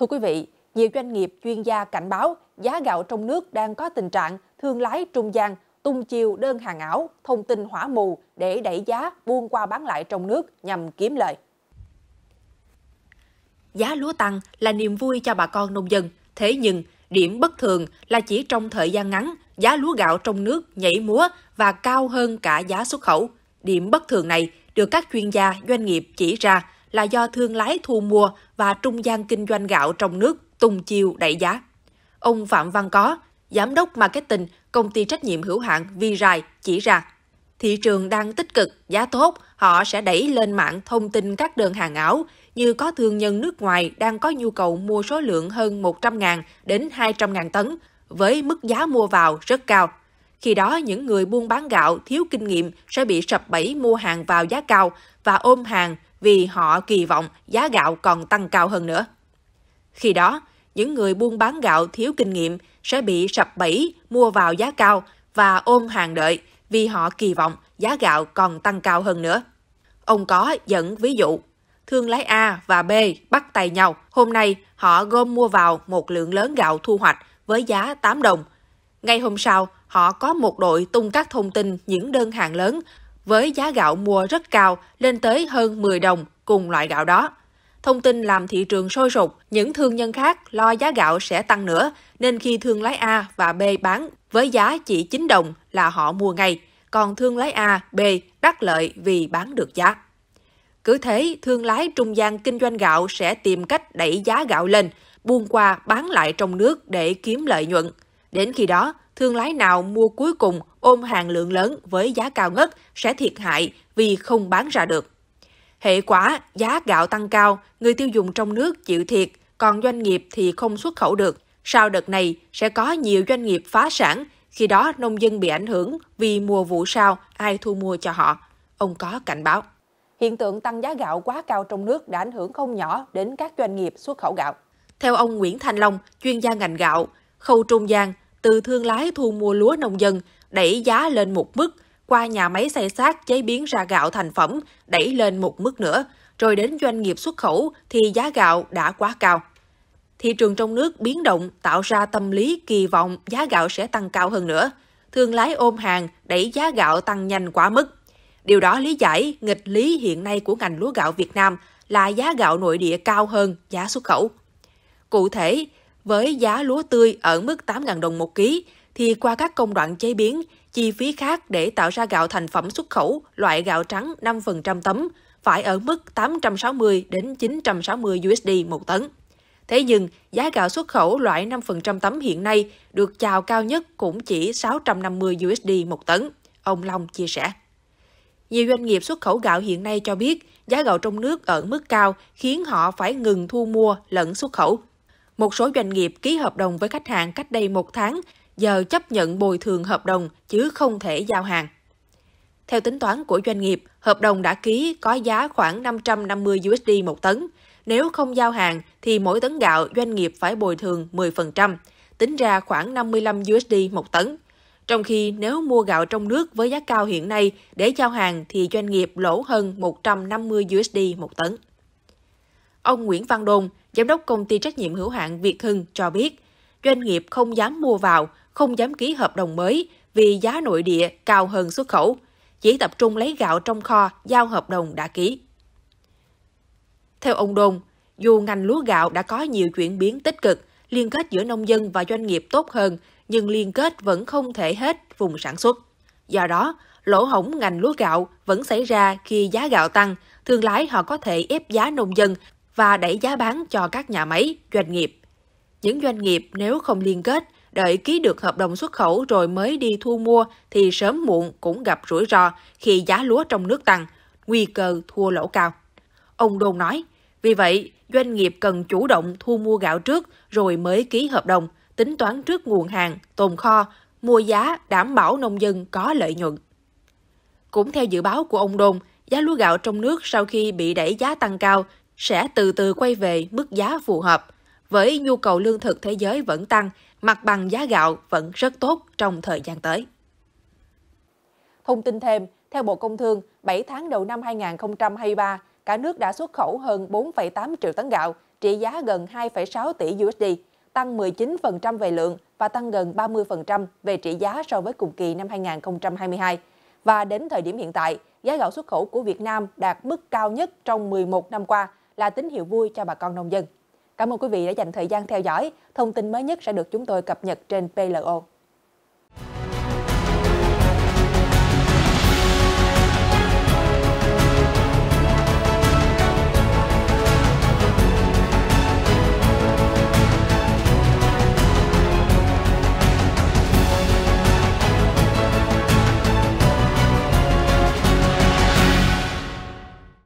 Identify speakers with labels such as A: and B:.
A: Thưa quý vị, nhiều doanh nghiệp chuyên gia cảnh báo giá gạo trong nước đang có tình trạng thương lái trung gian tung chiêu đơn hàng ảo, thông tin hỏa mù để đẩy giá buôn qua bán lại trong nước nhằm kiếm lợi. Giá lúa tăng là niềm vui cho bà con nông dân, thế nhưng điểm bất thường là chỉ trong thời gian ngắn, giá lúa gạo trong nước nhảy múa và cao hơn cả giá xuất khẩu. Điểm bất thường này được các chuyên gia doanh nghiệp chỉ ra là do thương lái thu mua và trung gian kinh doanh gạo trong nước tung chiêu đẩy giá. Ông Phạm Văn Có, Giám đốc Marketing, Công ty trách nhiệm hữu hạn Virai chỉ ra, thị trường đang tích cực, giá tốt, họ sẽ đẩy lên mạng thông tin các đơn hàng ảo, như có thương nhân nước ngoài đang có nhu cầu mua số lượng hơn 100.000 đến 200.000 tấn, với mức giá mua vào rất cao. Khi đó, những người buôn bán gạo thiếu kinh nghiệm sẽ bị sập bẫy mua hàng vào giá cao và ôm hàng vì họ kỳ vọng giá gạo còn tăng cao hơn nữa. Khi đó, những người buôn bán gạo thiếu kinh nghiệm sẽ bị sập bẫy mua vào giá cao và ôm hàng đợi vì họ kỳ vọng giá gạo còn tăng cao hơn nữa. Ông có dẫn ví dụ, thương lái A và B bắt tay nhau, hôm nay họ gom mua vào một lượng lớn gạo thu hoạch với giá 8 đồng. Ngay hôm sau, họ có một đội tung các thông tin những đơn hàng lớn với giá gạo mua rất cao lên tới hơn 10 đồng cùng loại gạo đó. Thông tin làm thị trường sôi sục, những thương nhân khác lo giá gạo sẽ tăng nữa, nên khi thương lái A và B bán với giá chỉ 9 đồng là họ mua ngay, còn thương lái A, B đắc lợi vì bán được giá. Cứ thế, thương lái trung gian kinh doanh gạo sẽ tìm cách đẩy giá gạo lên, buôn qua bán lại trong nước để kiếm lợi nhuận – Đến khi đó, thương lái nào mua cuối cùng ôm hàng lượng lớn với giá cao ngất sẽ thiệt hại vì không bán ra được. Hệ quả, giá gạo tăng cao, người tiêu dùng trong nước chịu thiệt, còn doanh nghiệp thì không xuất khẩu được. Sau đợt này, sẽ có nhiều doanh nghiệp phá sản, khi đó nông dân bị ảnh hưởng vì mùa vụ sau ai thu mua cho họ. Ông có cảnh báo. Hiện tượng tăng giá gạo quá cao trong nước đã ảnh hưởng không nhỏ đến các doanh nghiệp xuất khẩu gạo. Theo ông Nguyễn Thanh Long, chuyên gia ngành gạo, khâu trung gian từ thương lái thu mua lúa nông dân, đẩy giá lên một mức, qua nhà máy xay xác chế biến ra gạo thành phẩm, đẩy lên một mức nữa, rồi đến doanh nghiệp xuất khẩu thì giá gạo đã quá cao. Thị trường trong nước biến động tạo ra tâm lý kỳ vọng giá gạo sẽ tăng cao hơn nữa. Thương lái ôm hàng đẩy giá gạo tăng nhanh quá mức. Điều đó lý giải nghịch lý hiện nay của ngành lúa gạo Việt Nam là giá gạo nội địa cao hơn giá xuất khẩu. Cụ thể, với giá lúa tươi ở mức 8.000 đồng một ký, thì qua các công đoạn chế biến, chi phí khác để tạo ra gạo thành phẩm xuất khẩu loại gạo trắng 5% tấm phải ở mức 860 đến 960 USD một tấn. Thế nhưng, giá gạo xuất khẩu loại 5% tấm hiện nay được chào cao nhất cũng chỉ 650 USD một tấn, ông Long chia sẻ. Nhiều doanh nghiệp xuất khẩu gạo hiện nay cho biết giá gạo trong nước ở mức cao khiến họ phải ngừng thu mua lẫn xuất khẩu một số doanh nghiệp ký hợp đồng với khách hàng cách đây một tháng, giờ chấp nhận bồi thường hợp đồng chứ không thể giao hàng. Theo tính toán của doanh nghiệp, hợp đồng đã ký có giá khoảng 550 USD một tấn. Nếu không giao hàng thì mỗi tấn gạo doanh nghiệp phải bồi thường 10%, tính ra khoảng 55 USD một tấn. Trong khi nếu mua gạo trong nước với giá cao hiện nay để giao hàng thì doanh nghiệp lỗ hơn 150 USD một tấn. Ông Nguyễn Văn Đôn, giám đốc công ty trách nhiệm hữu hạn Việt Hưng cho biết, doanh nghiệp không dám mua vào, không dám ký hợp đồng mới vì giá nội địa cao hơn xuất khẩu, chỉ tập trung lấy gạo trong kho giao hợp đồng đã ký. Theo ông Đôn, dù ngành lúa gạo đã có nhiều chuyển biến tích cực, liên kết giữa nông dân và doanh nghiệp tốt hơn, nhưng liên kết vẫn không thể hết vùng sản xuất. Do đó, lỗ hổng ngành lúa gạo vẫn xảy ra khi giá gạo tăng, thương lái họ có thể ép giá nông dân và đẩy giá bán cho các nhà máy, doanh nghiệp. Những doanh nghiệp nếu không liên kết, đợi ký được hợp đồng xuất khẩu rồi mới đi thu mua thì sớm muộn cũng gặp rủi ro khi giá lúa trong nước tăng, nguy cơ thua lỗ cao. Ông Đôn nói, vì vậy, doanh nghiệp cần chủ động thu mua gạo trước rồi mới ký hợp đồng, tính toán trước nguồn hàng, tồn kho, mua giá đảm bảo nông dân có lợi nhuận. Cũng theo dự báo của ông Đôn, giá lúa gạo trong nước sau khi bị đẩy giá tăng cao sẽ từ từ quay về mức giá phù hợp. Với nhu cầu lương thực thế giới vẫn tăng, mặt bằng giá gạo vẫn rất tốt trong thời gian tới. Thông tin thêm, theo Bộ Công Thương, 7 tháng đầu năm 2023, cả nước đã xuất khẩu hơn 4,8 triệu tấn gạo, trị giá gần 2,6 tỷ USD, tăng 19% về lượng và tăng gần 30% về trị giá so với cùng kỳ năm 2022. Và đến thời điểm hiện tại, giá gạo xuất khẩu của Việt Nam đạt mức cao nhất trong 11 năm qua – là tín hiệu vui cho bà con nông dân. Cảm ơn quý vị đã dành thời gian theo dõi. Thông tin mới nhất sẽ được chúng tôi cập nhật trên PLO.